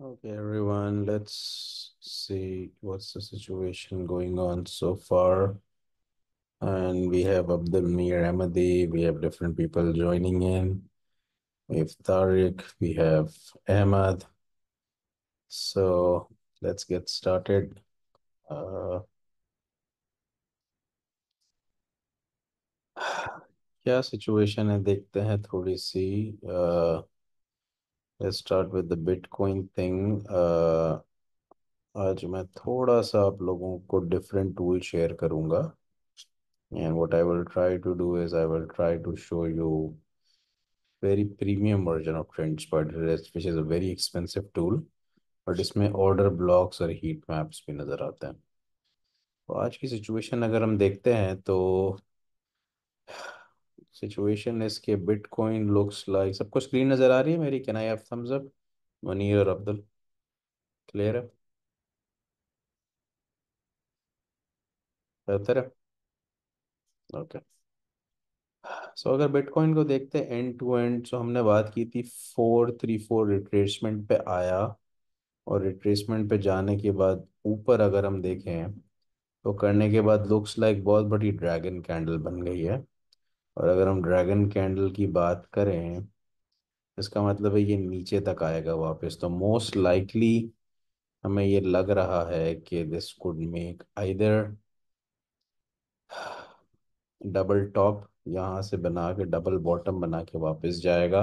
Okay, everyone, let's see what's the situation going on so far. And we have Abdul Mir Ahmadi, we have different people joining in. We have Tariq, we have Ahmad. So let's get started. Uh, yeah. Situation. है देखते see. uh, let's start with the Bitcoin thing. Uh, आज मैं थोड़ा सा आप लोगों को different tool share करूंगा and what I will try to do is I will try to show you very premium version of trends but is a very expensive tool but इसमें order blocks और heat maps भी नज़र आते हैं तो आज की सिचुएशन अगर हम देखते हैं तो सिचुएशन के बिटकॉइन लुक्स लाइक सबको स्क्रीन नज़र आ रही है मेरी can I have thumbs up Munir और अब्दुल क्लियर है बेहतर है ओके सो अगर बिटकॉइन को देखते हैं एंड टू एंड सो हमने बात की थी फोर थ्री फोर रिट्रेसमेंट पे आया और रिट्रेसमेंट पे जाने के बाद ऊपर अगर हम देखें तो करने के बाद लुक्स लाइक बहुत बड़ी ड्रैगन कैंडल बन गई है और अगर हम ड्रैगन कैंडल की बात करें इसका मतलब है ये नीचे तक आएगा वापस तो मोस्ट लाइकली हमें ये लग रहा है कि this could make either double top यहाँ से बना के डबल बॉटम बना के वापस जाएगा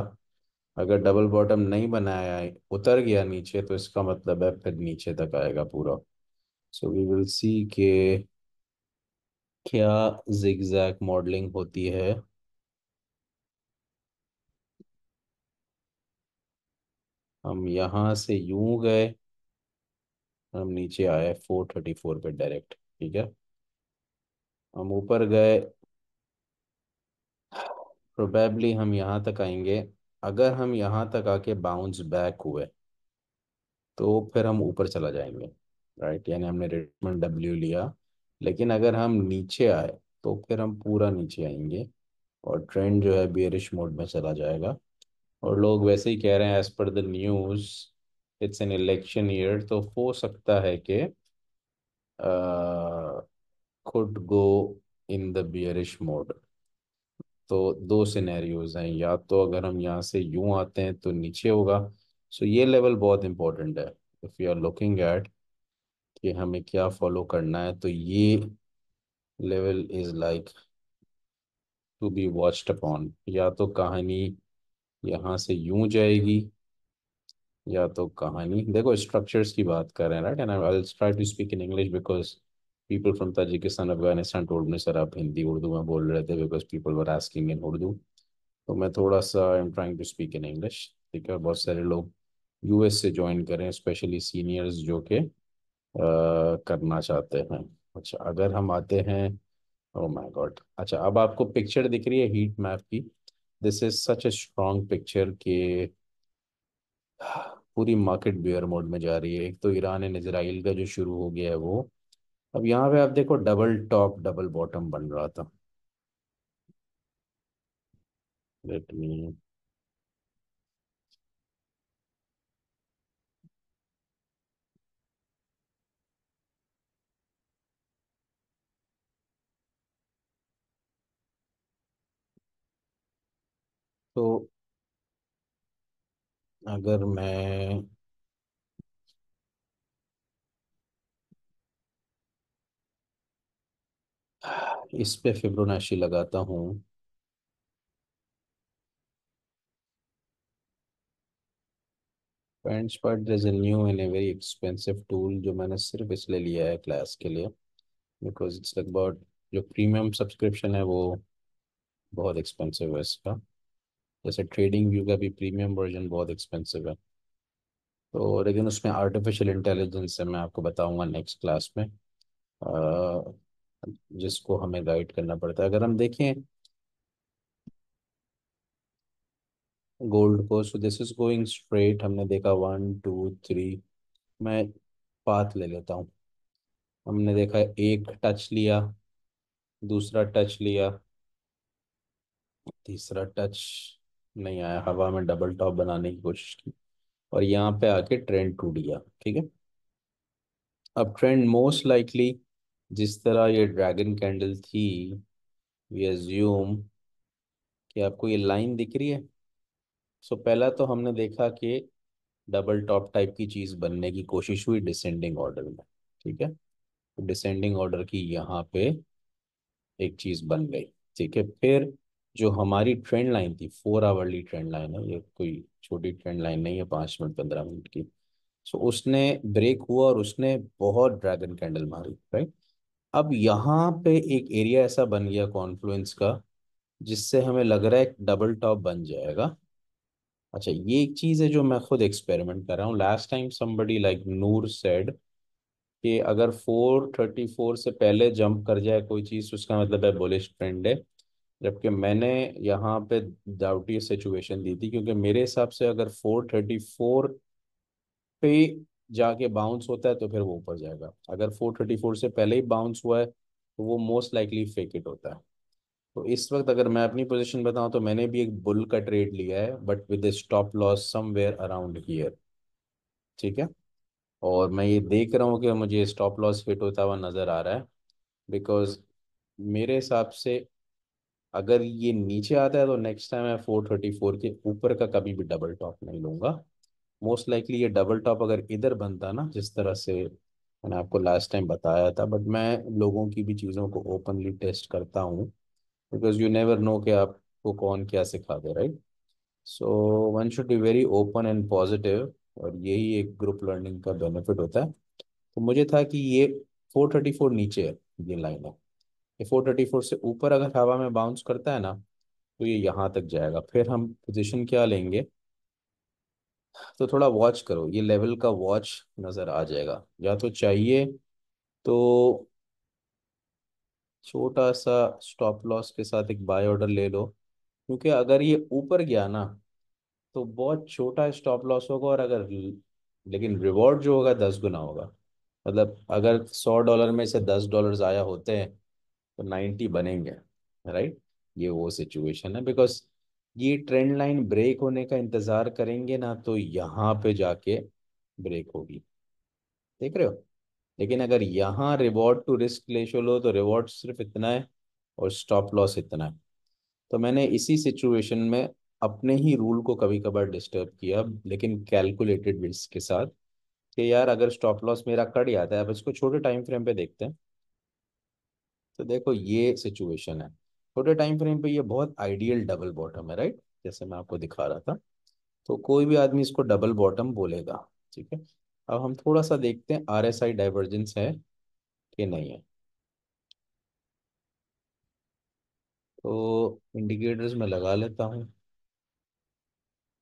अगर डबल बॉटम नहीं बनाया उतर गया नीचे तो इसका मतलब है फिर नीचे तक आएगा पूरा सो वी विल सी के क्या जिगजैग मॉडलिंग होती है हम यहां से यू गए हम नीचे आए फोर थर्टी फोर पे डायरेक्ट ठीक है हम ऊपर गए प्रोबेबली हम यहां तक आएंगे अगर हम यहाँ तक आके बाउंस बैक हुए तो फिर हम ऊपर चला जाएंगे राइट यानी हमने रिटमेंट डब्ल्यू लिया लेकिन अगर हम नीचे आए तो फिर हम पूरा नीचे आएंगे और ट्रेंड जो है बियरिश मोड में चला जाएगा और लोग वैसे ही कह रहे हैं एज पर the news it's an election year तो हो सकता है कि could go in the bearish mode तो दो सिनेरियोज हैं या तो अगर हम यहाँ से यूं आते हैं तो नीचे होगा सो so ये लेवल बहुत इंपॉर्टेंट है if you are looking at कि हमें क्या फॉलो करना है तो ये level is like to be watched upon या तो कहानी यहाँ से यूं जाएगी या तो कहानी देखो स्ट्रक्चर्स की बात कर रहे हैं right and I will try to speak in English because people from Tajikistan Afghanistan told me sir आप हिंदी उर्दू में बोल रहे थे because people were asking in Urdu तो मैं थोड़ा सा I am trying to speak in English ठीक है बहुत सारे लोग यूएस से ज्वाइन करें स्पेशली सीनियर्स जो के करना चाहते हैं अच्छा अगर हम आते हैं ओ माय गॉड अच्छा अब आपको पिक्चर दिख रही है हीट मैप की this is such a strong picture के पूरी मार्केट बेयर मोड में जा रही है एक तो ईरान एंड इसराइल का जो शुरू हो गया है वो अब यहाँ पे आप देखो डबल टॉप डबल बॉटम बन रहा था लेट मी तो अगर मैं इस पे फिब्रोनाशी लगाता हूँ paints part is a new and a very expensive tool जो मैंने सिर्फ इसलिए लिया है क्लास के लिए बिकॉज इट्स अबाउट जो प्रीमियम सब्सक्रिप्शन है वो बहुत एक्सपेंसिव है इसका जैसे ट्रेडिंग व्यू का भी प्रीमियम वर्जन बहुत एक्सपेंसिव है तो लेकिन उसमें आर्टिफिशियल इंटेलिजेंस है मैं आपको बताऊंगा नेक्स्ट क्लास में जिसको हमें गाइड करना पड़ता है अगर हम देखें गोल्ड को so this is going straight हमने देखा वन टू थ्री मैं पाथ ले लेता हूँ हमने देखा एक टच लिया दूसरा टच लिया तीसरा टच नहीं आया हवा में डबल टॉप बनाने की कोशिश की और यहाँ पे आके ट्रेंड टूट गया ठीक है अब ट्रेंड मोस्ट लाइकली जिस तरह ये ड्रैगन कैंडल थी वी एज्यूम कि आपको ये लाइन दिख रही है सो so, पहला तो हमने देखा कि डबल टॉप टाइप की चीज़ बनने की कोशिश हुई डिसेंडिंग ऑर्डर में ठीक है डिसेंडिंग ऑर्डर की यहाँ पे एक चीज़ बन गई ठीक है फिर जो हमारी ट्रेंड लाइन थी फोर आवरली ट्रेंड लाइन है ये कोई छोटी ट्रेंड लाइन नहीं है पांच मिनट पंद्रह मिनट की सो so, उसने ब्रेक हुआ और उसने बहुत ड्रैगन कैंडल मारी राइट अब यहाँ पे एक एरिया ऐसा बन गया कॉन्फ्लुएंस का जिससे हमें लग रहा है एक डबल टॉप बन जाएगा अच्छा ये एक चीज़ है जो मैं खुद एक्सपेरिमेंट कर रहा हूँ last time somebody like Noor said कि अगर फोर थर्टी फोर से पहले जंप कर जाए कोई चीज़ तो उसका मतलब है बोलिश ट्रेंड है जबकि मैंने यहाँ पे डाउटी सिचुएशन दी थी क्योंकि मेरे हिसाब से अगर फोर थर्टी फोर पे जाके बाउंस होता है तो फिर वो ऊपर जाएगा अगर फोर थर्टी फोर से पहले ही बाउंस हुआ है तो वो मोस्ट लाइकली फेक इट होता है तो इस वक्त अगर मैं अपनी पोजीशन बताऊँ तो मैंने भी एक बुल का ट्रेड लिया है but with stop loss somewhere around here ठीक है और मैं ये देख रहा हूँ कि मुझे स्टॉप लॉस फिट होता हुआ नज़र आ रहा है बिकॉज मेरे हिसाब से अगर ये नीचे आता है तो नेक्स्ट टाइम मैं फोर थर्टी फोर के ऊपर का कभी भी डबल टॉप नहीं लूंगा मोस्ट लाइकली ये डबल टॉप अगर इधर बनता ना जिस तरह से मैंने आपको लास्ट टाइम बताया था बट मैं लोगों की भी चीज़ों को ओपनली टेस्ट करता हूँ बिकॉज यू नेवर नो कि आपको कौन क्या सिखा दे right so one should be very open and positive और यही एक ग्रुप लर्निंग का बेनिफिट होता है तो मुझे था कि ये फोर थर्टी फोर नीचे है ये लाइन है ये 434 से ऊपर अगर हवा में बाउंस करता है ना तो ये यहाँ तक जाएगा फिर हम पोजीशन क्या लेंगे तो थोड़ा वॉच करो ये लेवल का वॉच नज़र आ जाएगा या तो चाहिए तो छोटा सा स्टॉप लॉस के साथ एक बाय ऑर्डर ले लो क्योंकि अगर ये ऊपर गया ना तो बहुत छोटा स्टॉप लॉस होगा और अगर लेकिन रिवॉर्ड जो होगा दस गुना होगा मतलब अगर सौ डॉलर में से दस डॉलर्स आया होते हैं तो 90 बनेंगे राइट ये वो सिचुएशन है बिकॉज ये ट्रेंड लाइन ब्रेक होने का इंतजार करेंगे ना तो यहाँ पे जाके ब्रेक होगी देख रहे हो लेकिन अगर यहाँ रिवॉर्ड टू रिस्क ले लो तो रिवॉर्ड सिर्फ इतना है और स्टॉप लॉस इतना है तो मैंने इसी सिचुएशन में अपने ही रूल को कभी कभार डिस्टर्ब किया लेकिन कैलकुलेटेड रिस्क के साथ कि यार अगर स्टॉप लॉस मेरा कट जाता है अब इसको छोटे टाइम फ्रेम पे देखते हैं तो देखो ये सिचुएशन है छोटे टाइम फ्रेम पे ये बहुत आइडियल डबल बॉटम है राइट जैसे मैं आपको दिखा रहा था तो कोई भी आदमी इसको डबल बॉटम बोलेगा ठीक है अब हम थोड़ा सा देखते हैं आर एस आई डाइवर्जेंस है कि नहीं है तो इंडिकेटर्स में लगा लेता हूँ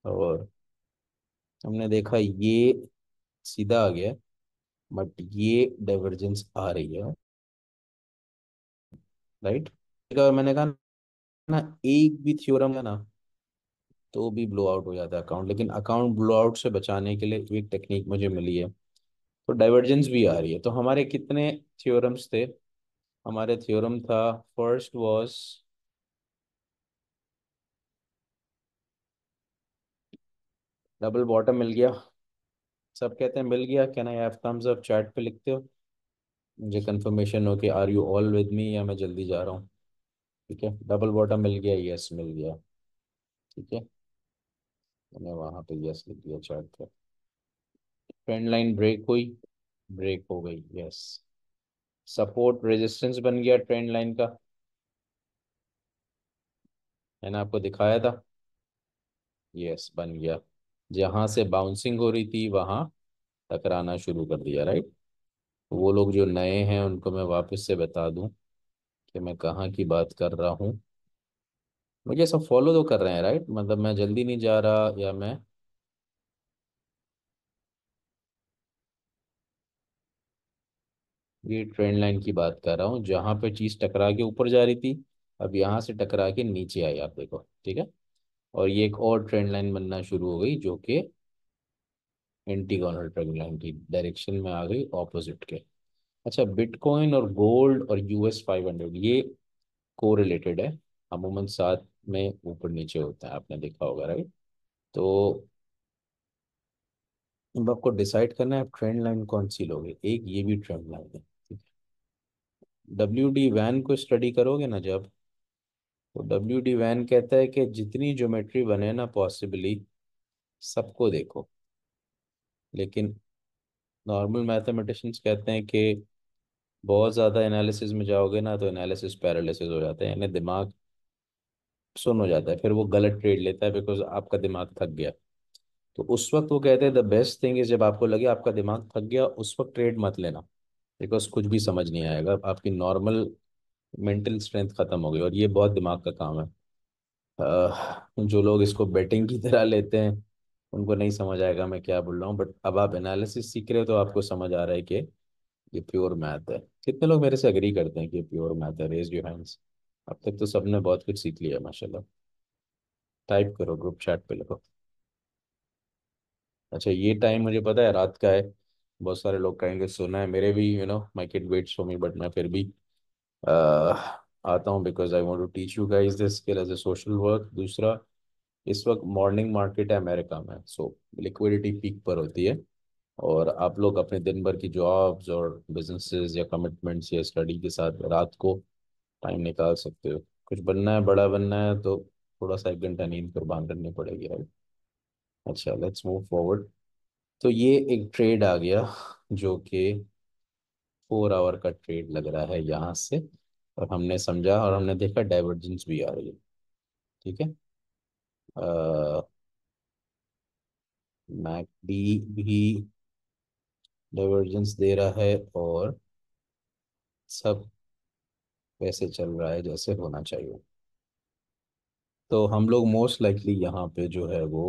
और हमने देखा ये सीधा आ गया बट ये डाइवर्जेंस आ रही है राइट और मैंने कहा ना एक भी थ्योरम है ना तो भी ब्लो आउट हो जाता है अकाउंट लेकिन अकाउंट ब्लो आउट से बचाने के लिए एक टेक्निक मुझे मिली है तो डाइवर्जेंस भी आ रही है तो हमारे कितने थ्योरम्स थे हमारे थ्योरम था फर्स्ट वाज डबल बॉटम मिल गया सब कहते हैं मिल गया कहना I have thumbs up chat पे लिखते हो मुझे कंफर्मेशन हो कि are you all with me या मैं जल्दी जा रहा हूँ ठीक है डबल बॉटम मिल गया यस मिल गया ठीक है मैंने वहाँ पे यस लिख दिया चार्ट पर ट्रेंड लाइन ब्रेक हुई ब्रेक हो गई यस सपोर्ट रेजिस्टेंस बन गया ट्रेंड लाइन का मैंने आपको दिखाया था यस बन गया जहाँ से बाउंसिंग हो रही थी वहाँ टकराना शुरू कर दिया राइट तो वो लोग जो नए हैं उनको मैं वापस से बता दूं कि मैं कहाँ की बात कर रहा हूँ मुझे सब फॉलो तो कर रहे हैं राइट मतलब मैं जल्दी नहीं जा रहा या मैं ये ट्रेंड लाइन की बात कर रहा हूँ जहां पे चीज़ टकरा के ऊपर जा रही थी अब यहाँ से टकरा के नीचे आई आप देखो ठीक है और ये एक और ट्रेंड लाइन बनना शुरू हो गई जो कि एंटीगोनल की डायरेक्शन में आ गई ऑपोजिट के अच्छा बिटकॉइन और गोल्ड और यूएस फाइव हंड्रेड ये को रिलेटेड है अमूमन साथ में ऊपर नीचे होता है आपने देखा होगा राइट तो आपको डिसाइड करना है आप ट्रेंड लाइन कौन सी लोगे एक ये भी ट्रेंड लाइन है ठीक है डब्ल्यू डी वैन को स्टडी करोगे ना जब तो डब्ल्यू डी वैन कहता है कि जितनी ज्योमेट्री बने ना पॉसिबली सबको देखो लेकिन नॉर्मल मैथमेटिशियंस कहते हैं कि बहुत ज़्यादा एनालिसिस में जाओगे ना तो एनालिसिस पैरालिसिस हो जाता है यानी दिमाग सुन हो जाता है फिर वो गलत ट्रेड लेता है बिकॉज आपका दिमाग थक गया तो उस वक्त वो कहते हैं द बेस्ट थिंग इज जब आपको लगे आपका दिमाग थक गया उस वक्त ट्रेड मत लेना बिकॉज कुछ भी समझ नहीं आएगा आपकी नॉर्मल मेंटल स्ट्रेंथ ख़त्म हो गई और ये बहुत दिमाग का काम है जो लोग इसको बेटिंग की तरह लेते हैं उनको नहीं समझ आएगा मैं क्या बोल रहा हूँ बट अब आप एनालिसिस सीख रहे हो तो हाँ। आपको समझ आ रहा है कि ये प्योर मैथ है कितने लोग मेरे से अग्री करते हैं कि प्योर मैथ है रेज योर हैंड्स अब तक तो सबने बहुत कुछ सीख लिया माशाल्लाह टाइप करो ग्रुप चैट पे लिखो अच्छा ये टाइम मुझे पता है रात का है बहुत सारे लोग कहेंगे सुना है मेरे भी you know my kid waits for me but मैं फिर भी आ, आता हूँ because I want to teach you guys this skill as a social work दूसरा इस वक्त मॉर्निंग मार्केट है अमेरिका में सो लिक्विडिटी पीक पर होती है और आप लोग अपने दिन भर की जॉब्स और बिजनेसेस या कमिटमेंट्स या स्टडी के साथ रात को टाइम निकाल सकते हो कुछ बनना है बड़ा बनना है तो थोड़ा सा एक घंटा नींद कुर्बान करनी पड़ेगी राइट अच्छा लेट्स मूव फॉरवर्ड तो ये एक ट्रेड आ गया जो कि फोर आवर का ट्रेड लग रहा है यहाँ से और हमने समझा और हमने देखा डाइवर्जेंस भी आ रही है ठीक है मैक डी भी डाइवर्जेंस दे रहा है और सब वैसे चल रहा है जैसे होना चाहिए तो हम लोग मोस्ट लाइकली यहाँ पे जो है वो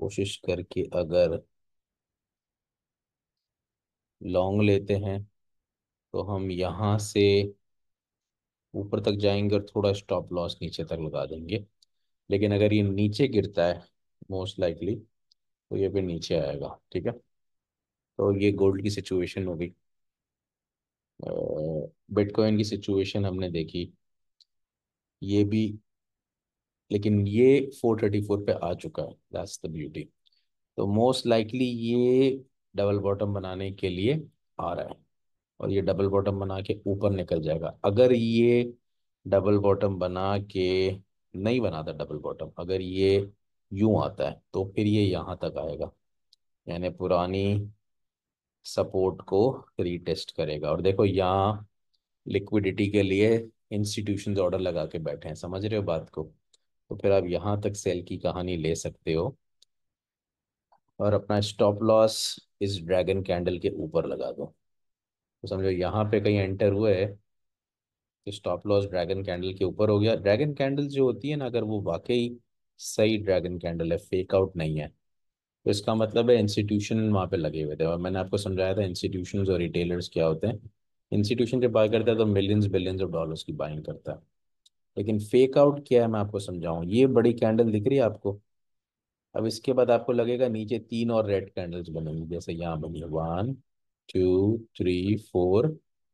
कोशिश करके अगर लॉन्ग लेते हैं तो हम यहाँ से ऊपर तक जाएंगे और थोड़ा स्टॉप लॉस नीचे तक लगा देंगे लेकिन अगर ये नीचे गिरता है मोस्ट लाइकली तो ये भी नीचे आएगा ठीक है तो ये गोल्ड की सिचुएशन हो गई बिटकॉइन की सिचुएशन हमने देखी ये भी लेकिन ये 434 पे आ चुका है दैट्स द ब्यूटी तो मोस्ट लाइकली ये डबल बॉटम बनाने के लिए आ रहा है और ये डबल बॉटम बना के ऊपर निकल जाएगा अगर ये डबल बॉटम बना के नहीं बनाता डबल बॉटम अगर ये यूं आता है तो फिर ये यहाँ तक आएगा यानी पुरानी सपोर्ट को रीटेस्ट करेगा और देखो यहाँ लिक्विडिटी के लिए इंस्टीट्यूशन ऑर्डर लगा के बैठे हैं समझ रहे हो बात को तो फिर आप यहाँ तक सेल की कहानी ले सकते हो और अपना स्टॉप लॉस इस ड्रैगन कैंडल के ऊपर लगा दो तो समझो यहाँ पे कहीं एंटर हुए तो स्टॉप लॉस ड्रैगन कैंडल के ऊपर हो गया ड्रैगन कैंडल जो होती है ना अगर वो वाकई सही ड्रैगन कैंडल है फेक आउट नहीं है तो इसका मतलब है इंस्टीट्यूशन वहाँ पे लगे हुए थे और मैंने आपको समझाया था इंस्टीट्यूशन और रिटेलर्स क्या होते हैं इंस्टीट्यूशन जब बाय करता है तो मिलियंस बिलियंस ऑफ डॉलर्स की बाइंग करता है लेकिन फेक आउट क्या है मैं आपको समझाऊँ ये बड़ी कैंडल दिख रही है आपको अब इसके बाद आपको लगेगा नीचे तीन और रेड कैंडल्स बनेंगी जैसे यहाँ बनी वन टू थ्री फोर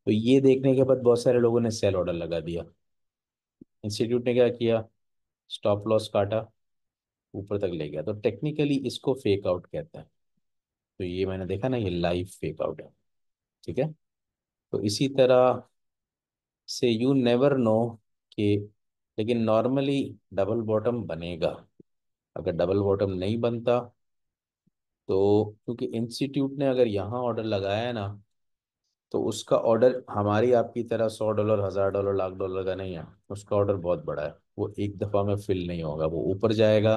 तो ये देखने के बाद बहुत सारे लोगों ने सेल ऑर्डर लगा दिया इंस्टीट्यूट ने क्या किया स्टॉप लॉस काटा ऊपर तक ले गया तो टेक्निकली इसको फेक आउट कहते हैं तो ये मैंने देखा ना ये लाइव फेक आउट है ठीक है तो इसी तरह से यू नेवर नो कि लेकिन नॉर्मली डबल बॉटम बनेगा अगर डबल बॉटम नहीं बनता तो क्योंकि इंस्टीट्यूट ने अगर यहाँ ऑर्डर लगाया है ना तो उसका ऑर्डर हमारी आपकी तरह सौ डॉलर हज़ार डॉलर लाख डॉलर का नहीं है उसका ऑर्डर बहुत बड़ा है वो एक दफ़ा में फिल नहीं होगा वो ऊपर जाएगा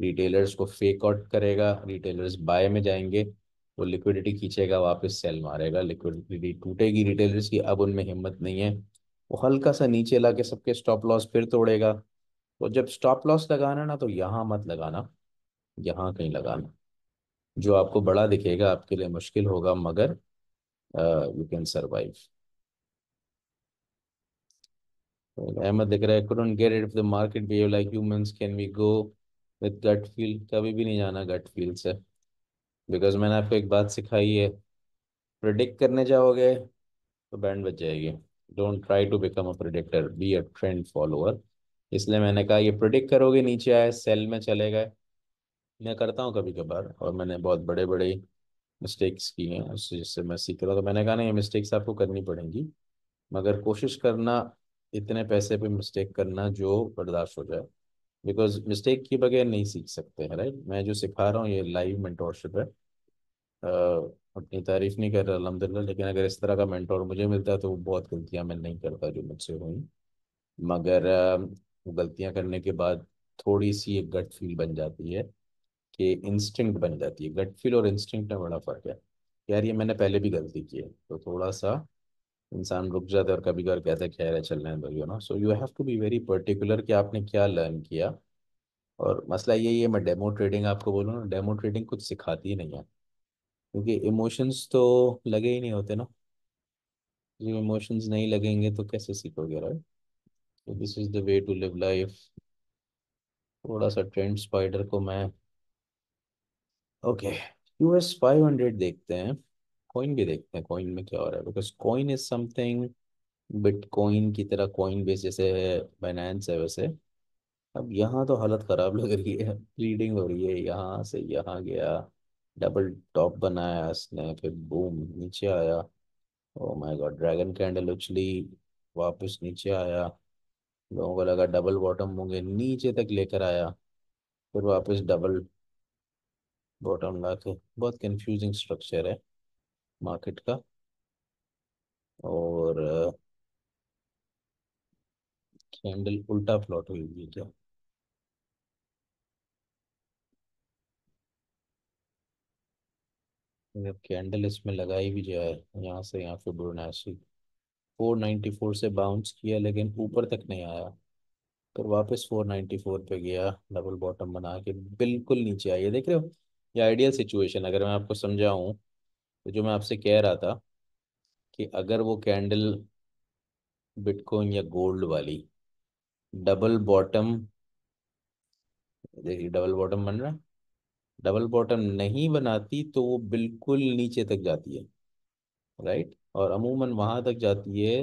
रिटेलर्स को फेक आउट करेगा रिटेलर्स बाय में जाएंगे वो लिक्विडिटी खींचेगा वापस सेल मारेगा लिक्विडिटी टूटेगी रिटेलर्स की अब उनमें हिम्मत नहीं है वो हल्का सा नीचे ला के सबके स्टॉप लॉस फिर तोड़ेगा तो जब स्टॉप लॉस लगाना ना तो यहाँ मत लगाना यहाँ कहीं लगाना जो आपको बड़ा दिखेगा आपके लिए मुश्किल होगा मगर यू कैन सर्वाइव अहमद दिख रहा है get it if the market behave like humans can we go with gut feel कभी भी नहीं जाना गट फील से बिकॉज मैंने आपको एक बात सिखाई है प्रिडिक्ट करने जाओगे तो बैंड बच जाएगी don't try to become a predictor be a trend follower इसलिए मैंने कहा ये प्रिडिक्ट करोगे नीचे आए सेल में चले गए मैं करता हूँ कभी कभार और मैंने बहुत बड़े बड़े मिस्टेक्स की हैं उससे जिससे मैं सीख रहा तो मैंने कहा ना ये मिस्टेक्स आपको करनी पड़ेंगी मगर कोशिश करना इतने पैसे पे मिस्टेक करना जो बर्दाश्त हो जाए बिकॉज मिस्टेक के बगैर नहीं सीख सकते हैं राइट मैं जो सिखा रहा हूँ ये लाइव मेंटोरशिप है अपनी तारीफ नहीं कर रहा अलहमदिल्ला लेकिन अगर इस तरह का मेंटोर मुझे मिलता तो बहुत गलतियाँ मैं नहीं करता जो मुझसे हुई मगर गलतियाँ करने के बाद थोड़ी सी एक गट फील बन जाती है कि इंस्टिंक्ट बन जाती है गट फील और इंस्टिंक्ट में बड़ा फ़र्क है यार ये मैंने पहले भी गलती की है तो थोड़ा सा इंसान रुक जाता है और कभी कभार कहता है खैर है चल रहे हैं ना so you have to be very particular कि आपने क्या लर्न किया और मसला यही है मैं डेमो ट्रेडिंग आपको बोलूँ ना डेमो ट्रेडिंग कुछ सिखाती ही नहीं है क्योंकि इमोशंस तो लगे ही नहीं होते ना जो इमोशंस नहीं लगेंगे तो कैसे सीखोगे right this is the way to live life थोड़ा सा ट्रेंड स्पाइडर को मैं ओके यूएस फाइव हंड्रेड देखते हैं कॉइन भी देखते हैं कॉइन में क्या हो रहा है because coin is something bitcoin की तरह कॉइन बेस जैसे बाइनेंस है वैसे अब यहाँ तो हालत ख़राब लग रही है ब्लीडिंग हो रही है यहाँ से यहाँ गया डबल टॉप बनाया इसने फिर बूम नीचे आया oh my god dragon candle उछली वापस नीचे आया लोगों को लगा डबल बॉटम होंगे नीचे तक लेकर आया फिर वापस डबल बॉटम लाख बहुत कंफ्यूजिंग स्ट्रक्चर है मार्केट का और कैंडल uh, उल्टा प्लॉट हुई हुई क्या अगर कैंडल इसमें लगाई भी जाए यहाँ से यहाँ नाइन्टी फोर से बाउंस किया लेकिन ऊपर तक नहीं आया फिर वापस फोर पे गया डबल बॉटम बना के बिल्कुल नीचे आई है देख रहे हो या आइडियल सिचुएशन अगर मैं आपको समझाऊं तो जो मैं आपसे कह रहा था कि अगर वो कैंडल बिटकॉइन या गोल्ड वाली डबल बॉटम देखिए डबल बॉटम बन रहा डबल बॉटम नहीं बनाती तो वो बिल्कुल नीचे तक जाती है राइट और अमूमन वहाँ तक जाती है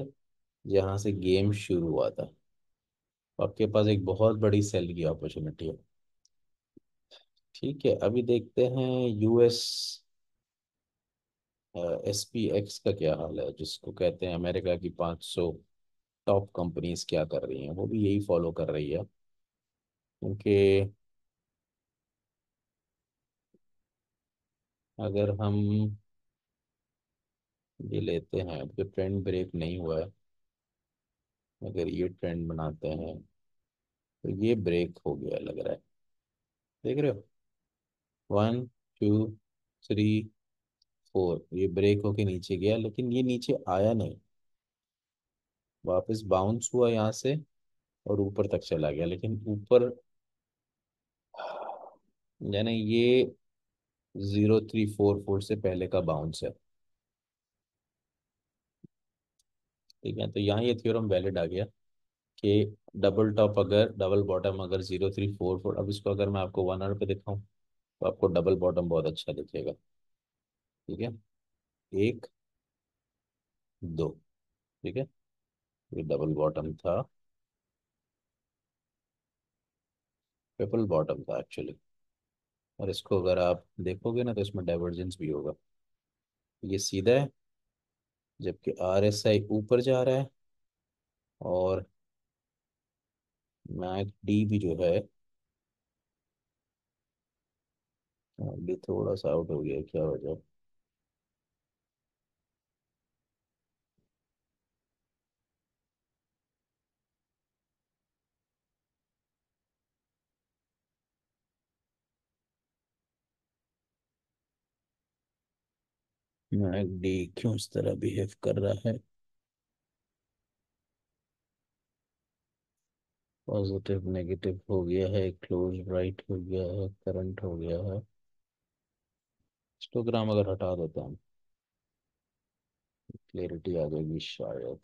जहाँ से गेम शुरू हुआ था आपके पास एक बहुत बड़ी सेल की अपॉर्चुनिटी है ठीक है अभी देखते हैं यूएस एस पी एक्स का क्या हाल है जिसको कहते हैं अमेरिका की 500 टॉप कंपनीज क्या कर रही हैं वो भी यही फॉलो कर रही है क्योंकि अगर हम ये लेते हैं अभी तो ट्रेंड ब्रेक नहीं हुआ है अगर ये ट्रेंड बनाते हैं तो ये ब्रेक हो गया लग रहा है देख रहे हो वन टू थ्री फोर ये ब्रेक होके नीचे गया लेकिन ये नीचे आया नहीं वापस बाउंस हुआ यहाँ से और ऊपर तक चला गया लेकिन ऊपर यानी ये जीरो थ्री फोर फोर से पहले का बाउंस है ठीक है तो यहाँ ये थ्योरम वैलिड आ गया कि डबल टॉप अगर डबल बॉटम अगर जीरो थ्री फोर फोर अब इसको अगर मैं आपको वन आर पे दिखाऊं तो आपको डबल बॉटम बहुत अच्छा दिखेगा ठीक है एक दो ठीक है ये डबल बॉटम था ट्रिपल बॉटम था एक्चुअली और इसको अगर आप देखोगे ना तो इसमें डाइवर्जेंस भी होगा ये सीधा है जबकि आर एस आई ऊपर जा रहा है और मैथ डी भी जो है अभी थोड़ा सा आउट हो गया क्या वजह डी क्यों इस तरह बिहेव कर रहा है पॉजिटिव नेगेटिव हो गया है क्लोज राइट हो गया है करंट हो गया है हिस्टोग्राम अगर हटा देते हम क्लियरिटी आ जाएगी शायद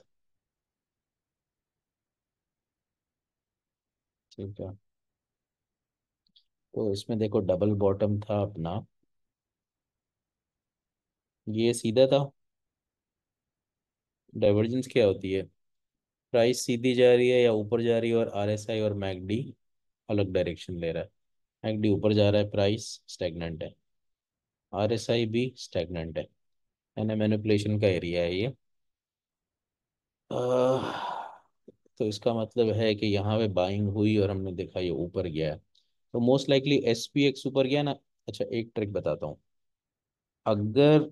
ठीक है तो इसमें देखो डबल बॉटम था अपना ये सीधा था डाइवर्जेंस क्या होती है प्राइस सीधी जा रही है या ऊपर जा रही है और आरएसआई और मैगडी अलग डायरेक्शन ले रहा है मैगडी ऊपर जा रहा है प्राइस स्टेगनेंट है आर एस आई भी स्टेगनेंट है यानी मैनिपुलेशन का एरिया है ये तो इसका मतलब है कि यहाँ पे बाइंग हुई और हमने देखा ये ऊपर गया है तो most likely S P X ऊपर गया ना अच्छा एक ट्रिक बताता हूँ अगर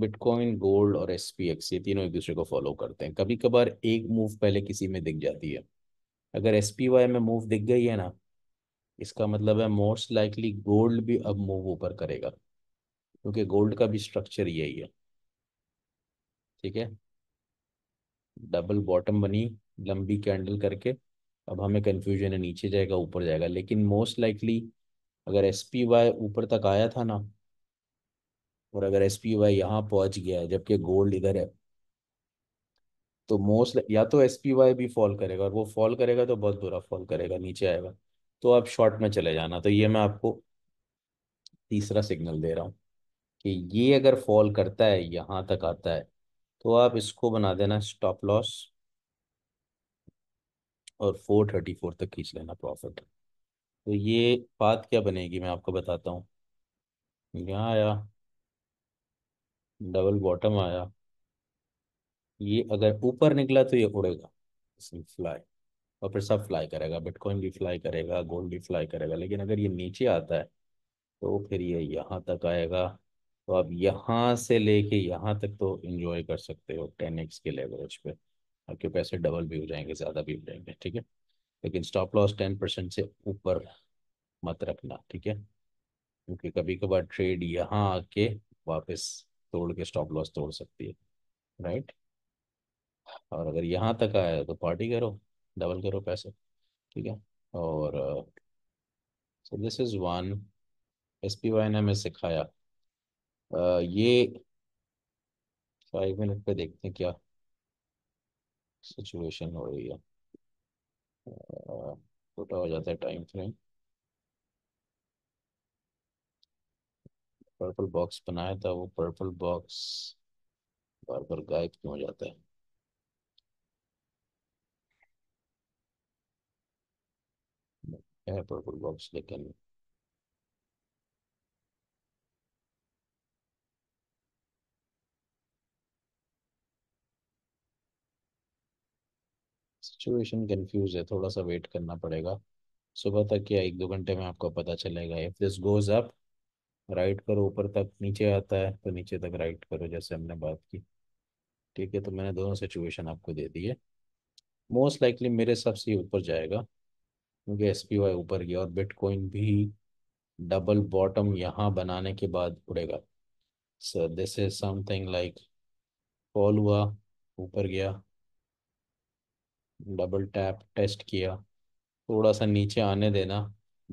बिटकॉइन गोल्ड और एस पी एक्स ये तीनों एक दूसरे को फॉलो करते हैं कभी कभार एक मूव पहले किसी में दिख जाती है अगर एस पी वाई में मूव दिख गई है ना इसका मतलब है मोस्ट लाइकली गोल्ड भी अब मूव ऊपर करेगा क्योंकि गोल्ड का भी स्ट्रक्चर यही है ठीक है डबल बॉटम बनी लंबी कैंडल करके अब हमें कंफ्यूजन है नीचे जाएगा ऊपर जाएगा लेकिन मोस्ट लाइकली अगर एस पी वाई ऊपर तक आया था ना और अगर एस पी वाई यहाँ पहुंच गया है जबकि गोल्ड इधर है तो मोस्ट या तो एस पी वाई भी फॉल करेगा और वो फॉल करेगा तो बहुत बुरा फॉल करेगा नीचे आएगा तो आप शॉर्ट में चले जाना तो ये मैं आपको तीसरा सिग्नल दे रहा हूँ कि ये अगर फॉल करता है यहाँ तक आता है तो आप इसको बना देना स्टॉप लॉस और फोर थर्टी फोर तक खींच लेना प्रॉफिट तो ये बात क्या बनेगी मैं आपको बताता हूँ यहाँ आया डबल बॉटम आया ये अगर ऊपर निकला तो ये उड़ेगा फ्लाई और फिर सब फ्लाई करेगा बिटकॉइन भी फ्लाई करेगा गोल्ड भी फ्लाई करेगा लेकिन अगर ये नीचे आता है तो फिर ये यहाँ तक आएगा तो आप यहाँ से लेके यहाँ तक तो इन्जॉय कर सकते हो टेन एक्स के लेवरेज पे आपके पैसे डबल भी हो जाएंगे ज़्यादा भी हो जाएंगे ठीक है लेकिन स्टॉप लॉस टेन परसेंट से ऊपर मत रखना ठीक है क्योंकि कभी कभार ट्रेड यहाँ आके वापस तोड़ के स्टॉप लॉस तोड़ सकती है राइट और अगर यहाँ तक आया तो पार्टी करो डबल करो पैसे ठीक है और so this is one S P Y ने हमें सिखाया uh, ये फाइव मिनट पे देखते हैं क्या सिचुएशन हो रही है छोटा uh, हो जाता है टाइम फ्रेम पर्पल बॉक्स बनाया था वो पर्पल बॉक्स बार बार गायब क्यों हो जाता है है पर्पल बॉक्स लेकिन सिचुएशन कंफ्यूज है थोड़ा सा वेट करना पड़ेगा सुबह तक या एक दो घंटे में आपको पता चलेगा if this goes up right करो ऊपर तक नीचे आता है तो नीचे तक राइट करो जैसे हमने बात की ठीक है तो मैंने दोनों सिचुएशन आपको दे दी है मोस्ट लाइकली मेरे हिसाब से ऊपर जाएगा क्योंकि एस पी वाई ऊपर गया और बिटकॉइन भी डबल बॉटम यहाँ बनाने के बाद उड़ेगा so this is something like fall हुआ ऊपर गया डबल टैप टेस्ट किया थोड़ा सा नीचे आने देना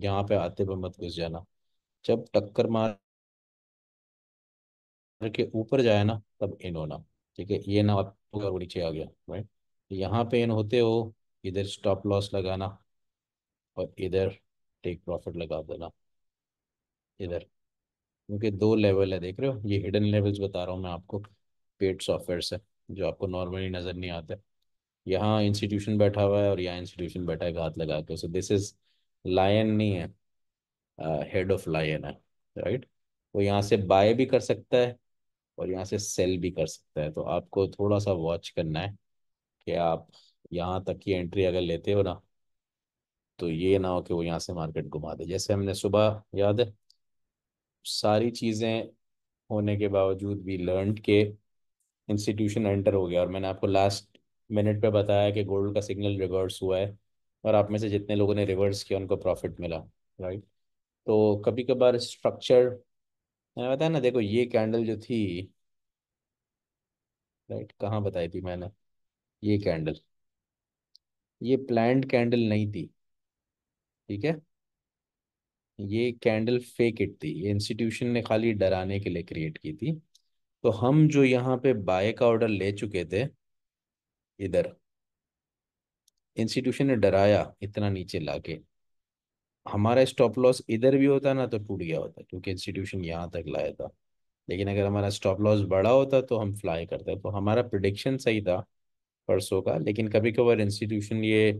यहाँ पे आते हुए मत घुस जाना जब टक्कर मार के ऊपर जाए ना तब इन होना ठीक है ये ना आप नीचे आ गया राइट यहाँ पे इन होते हो इधर स्टॉप लॉस लगाना और इधर टेक प्रॉफिट लगा देना इधर क्योंकि दो लेवल है देख रहे हो ये हिडन लेवल्स बता रहा हूँ मैं आपको पेड सॉफ्टवेयर से जो आपको नॉर्मली नज़र नहीं आते यहाँ इंस्टीट्यूशन बैठा हुआ है और यहाँ इंस्टीट्यूशन बैठा है घात लगा के सो दिस इज लायन नहीं है हेड ऑफ लायन है राइट वो यहाँ से बाय भी कर सकता है और यहाँ से सेल भी कर सकता है तो आपको थोड़ा सा वॉच करना है कि आप यहाँ तक की एंट्री अगर लेते हो ना तो ये ना हो कि वो यहाँ से मार्केट घुमा दे जैसे हमने सुबह याद है सारी चीज़ें होने के बावजूद भी लर्न के इंस्टीट्यूशन एंटर हो गया और मैंने आपको लास्ट मिनट पे बताया कि गोल्ड का सिग्नल रिवर्स हुआ है और आप में से जितने लोगों ने रिवर्स किया उनको प्रॉफिट मिला राइट तो कभी कभार स्ट्रक्चर मैंने बताया ना देखो ये कैंडल जो थी राइट कहाँ बताई थी मैंने ये कैंडल ये प्लान कैंडल नहीं थी ठीक है ये कैंडल फेक इट थी ये इंस्टीट्यूशन ने खाली डराने के लिए क्रिएट की थी तो हम जो यहाँ पे बाय का ऑर्डर ले चुके थे इधर इंस्टीट्यूशन ने डराया इतना नीचे लाके हमारा स्टॉप लॉस इधर भी होता ना तो टूट गया होता क्योंकि इंस्टीट्यूशन यहाँ तक लाया था लेकिन अगर हमारा स्टॉप लॉस बड़ा होता तो हम फ्लाई करते तो हमारा प्रिडिक्शन सही था परसों का लेकिन कभी कभार इंस्टीट्यूशन ये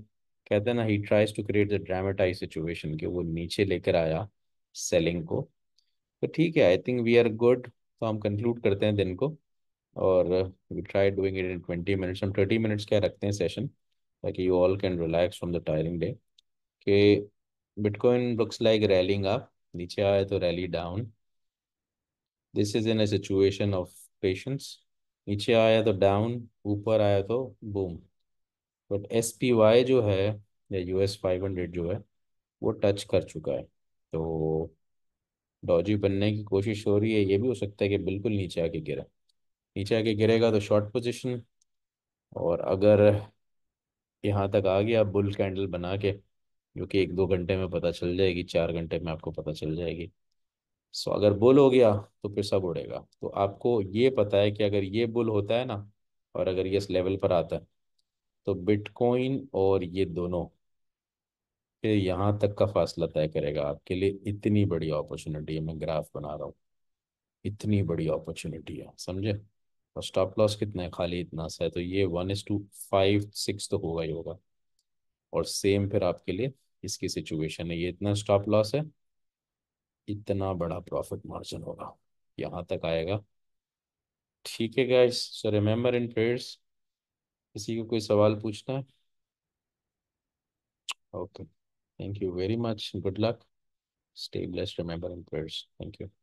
कहते हैं ना he tries to create the dramatize situation कि वो नीचे लेकर आया सेलिंग को तो ठीक है I think we are good तो हम कंक्लूड करते हैं दिन को और we try doing it in twenty minutes हम थर्टी मिनट्स क्या रखते हैं सेशन ताकि you all can relax from the tiring day के bitcoin looks like rallying up नीचे आए तो rally down this is in a situation of patience नीचे आया तो डाउन ऊपर आया तो boom but S P Y जो है या यू एस फाइव हंड्रेड जो है वो टच कर चुका है तो डॉजी बनने की कोशिश हो रही है ये भी हो सकता है कि बिल्कुल नीचे आके गिरा नीचे आके गिरेगा तो शॉर्ट पोजिशन और अगर यहाँ तक आ गया बुल कैंडल बना के जो कि एक दो घंटे में पता चल जाएगी चार घंटे में आपको पता चल जाएगी सो अगर बुल हो गया तो फिर सब उड़ेगा तो आपको ये पता है कि अगर ये बुल होता है ना और अगर ये इस लेवल पर आता है तो बिटकॉइन और ये दोनों फिर यहाँ तक का फासला तय करेगा आपके लिए इतनी बड़ी अपॉर्चुनिटी है मैं ग्राफ बना रहा हूँ इतनी बड़ी अपॉर्चुनिटी है समझे और स्टॉप लॉस कितना है खाली इतना सा है तो ये one is two five six तो होगा ही होगा और सेम फिर आपके लिए इसकी सिचुएशन है ये इतना स्टॉप लॉस है इतना बड़ा प्रॉफिट मार्जिन होगा यहाँ तक आएगा ठीक है guys so remember in trades किसी को कोई सवाल पूछना है okay thank you very much good luck stay blessed remember in prayers thank you